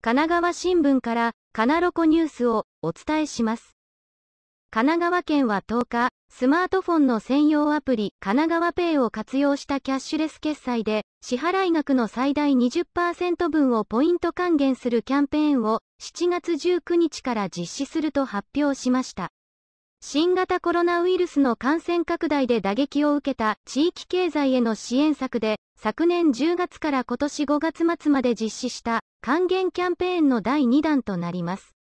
神奈川新聞からカナロコニュースをお伝えします。神奈川県は10日、スマートフォンの専用アプリ、神奈川ペイを活用したキャッシュレス決済で、支払額の最大20%分をポイント還元するキャンペーンを7月19日から実施すると発表しました。新型コロナウイルスの感染拡大で打撃を受けた地域経済への支援策で、昨年10月から今年5月末まで実施した還元キャンペーンの第2弾となります。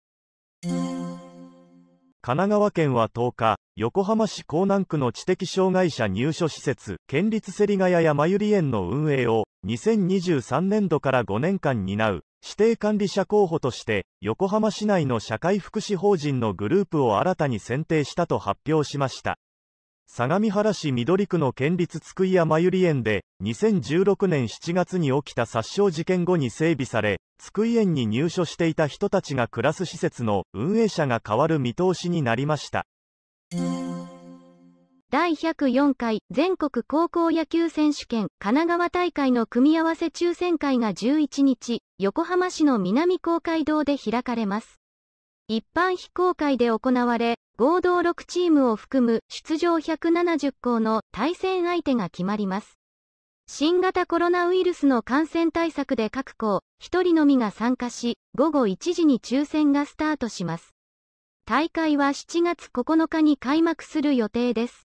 神奈川県は10日、横浜市港南区の知的障害者入所施設、県立リりがやまゆり園の運営を、2023年度から5年間担う、指定管理者候補として、横浜市内の社会福祉法人のグループを新たに選定したと発表しました。相模原市緑区の県立津久井山まゆり園で2016年7月に起きた殺傷事件後に整備され津久井園に入所していた人たちが暮らす施設の運営者が変わる見通しになりました第104回全国高校野球選手権神奈川大会の組み合わせ抽選会が11日横浜市の南公会堂で開かれます一般非公開で行われ合同6チームを含む出場170校の対戦相手が決まります。新型コロナウイルスの感染対策で各校1人のみが参加し、午後1時に抽選がスタートします。大会は7月9日に開幕する予定です。